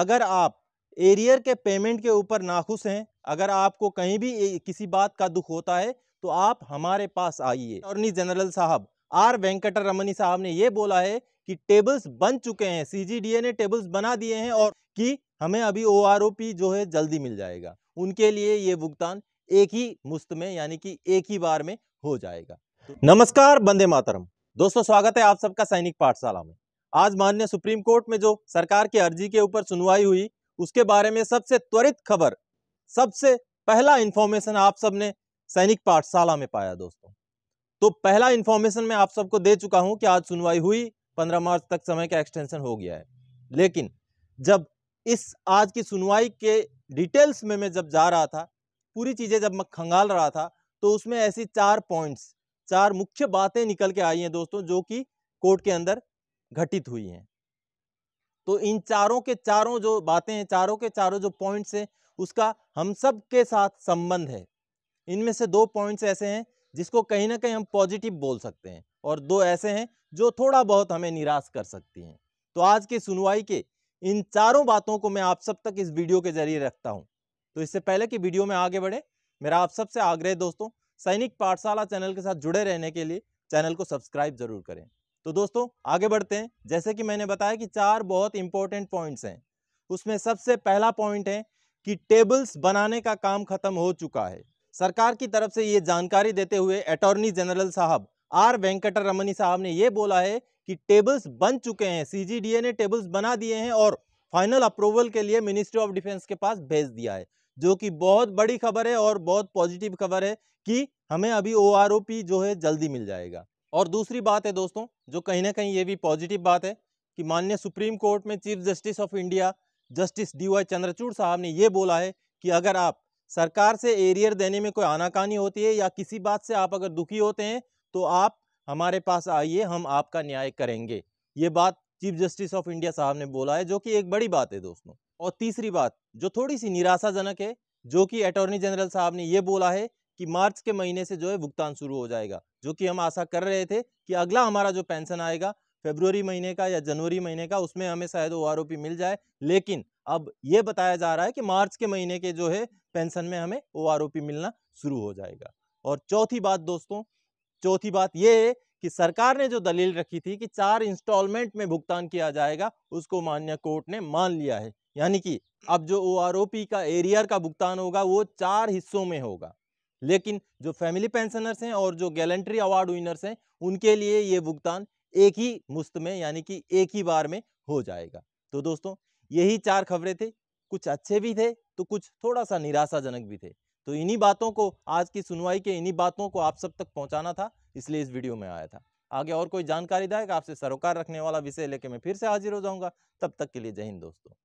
अगर आप एरियर के पेमेंट के ऊपर नाखुश हैं अगर आपको कहीं भी किसी बात का दुख होता है तो आप हमारे पास आइए अटॉर्नी जनरल साहब आर वेंकट रमनी साहब ने यह बोला है कि टेबल्स बन चुके हैं सीजीडीए ने टेबल्स बना दिए हैं और कि हमें अभी ओआरओपी जो है जल्दी मिल जाएगा उनके लिए ये भुगतान एक ही मुफ्त में यानी कि एक ही बार में हो जाएगा नमस्कार बंदे मातरम दोस्तों स्वागत है आप सबका सैनिक पाठशाला में आज मान्य सुप्रीम कोर्ट में जो सरकार की अर्जी के ऊपर सुनवाई हुई उसके बारे में सबसे त्वरित खबर सबसे पहला इन्फॉर्मेशन आप सबने सैनिक पाठशाला में पाया दोस्तों तो पहला इन्फॉर्मेशन मैं आप सबको दे चुका हूं कि आज सुनवाई हुई पंद्रह मार्च तक समय का एक्सटेंशन हो गया है लेकिन जब इस आज की सुनवाई के डिटेल्स में मैं जब जा रहा था पूरी चीज़ें जब मैं खंगाल रहा था तो उसमें ऐसी चार पॉइंट्स चार मुख्य बातें निकल के आई हैं दोस्तों जो कि कोर्ट के अंदर घटित हुई हैं तो इन चारों के चारों जो बातें हैं चारों के चारों जो पॉइंट्स हैं उसका हम सब के साथ संबंध है इनमें से दो पॉइंट्स ऐसे हैं जिसको कहीं ना कहीं हम पॉजिटिव बोल सकते हैं और दो ऐसे हैं जो थोड़ा बहुत हमें निराश कर सकती हैं तो आज की सुनवाई के इन चारों बातों को मैं आप सब तक इस वीडियो के जरिए रखता हूं तो इससे पहले कि वीडियो में आगे बढ़े मेरा आप सबसे आग्रह दोस्तों सैनिक पाठशाला चैनल के साथ जुड़े रहने के लिए चैनल को सब्सक्राइब जरूर करें तो दोस्तों आगे बढ़ते हैं जैसे कि मैंने बताया कि चार बहुत इंपॉर्टेंट पॉइंट्स हैं उसमें सबसे पहला पॉइंट है कि टेबल्स बनाने का काम खत्म हो चुका है सरकार की तरफ से ये जानकारी देते हुए अटॉर्नी जनरल साहब आर वेंकटरमनी साहब ने ये बोला है कि टेबल्स बन चुके हैं सीजीडीए ने टेबल्स बना दिए हैं और फाइनल अप्रूवल के लिए मिनिस्ट्री ऑफ डिफेंस के पास भेज दिया है जो कि बहुत बड़ी खबर है और बहुत पॉजिटिव खबर है कि हमें अभी ओ जो है जल्दी मिल जाएगा और दूसरी बात है दोस्तों जो कहीं ना कहीं ये भी पॉजिटिव बात है कि माननीय सुप्रीम कोर्ट में chief justice of India justice D Y Chandrachud साहब ने ये बोला है कि अगर आप सरकार से एरियर देने में कोई आनाकानी होती है या किसी बात से आप अगर दुखी होते हैं तो आप हमारे पास आइए हम आपका न्याय करेंगे ये बात चीफ जस्टिस ऑफ इंडिया साहब ने बोला है जो कि एक बड़ी बात है दोस्तों और तीसरी बात जो थोड़ी सी निराशाजनक है जो कि अटॉर्नी जनरल साहब ने ये बोला है कि मार्च के महीने से जो है भुगतान शुरू हो जाएगा जो कि हम आशा कर रहे थे कि अगला हमारा जो पेंशन आएगा फेब्रुवरी महीने का या जनवरी महीने का उसमें हमें शायद ओ मिल जाए लेकिन अब ये बताया जा रहा है कि मार्च के महीने के जो है पेंशन में हमें ओ मिलना शुरू हो जाएगा और चौथी बात दोस्तों चौथी बात ये है कि सरकार ने जो दलील रखी थी कि चार इंस्टॉलमेंट में भुगतान किया जाएगा उसको मान्य कोर्ट ने मान लिया है यानी कि अब जो ओ का एरियर का भुगतान होगा वो चार हिस्सों में होगा लेकिन जो फैमिली पेंशनर्स हैं और जो गैलेंट्री अवार्ड विनर्स हैं उनके लिए ये भुगतान एक ही मुफ्त में यानी कि एक ही बार में हो जाएगा तो दोस्तों यही चार खबरें थे कुछ अच्छे भी थे तो कुछ थोड़ा सा निराशाजनक भी थे तो इन्हीं बातों को आज की सुनवाई के इन्हीं बातों को आप सब तक पहुंचाना था इसलिए इस वीडियो में आया था आगे और कोई जानकारी दायक आपसे सरोकार रखने वाला विषय लेके मैं फिर से हाजिर हो जाऊंगा तब तक के लिए जय हिंद दोस्तों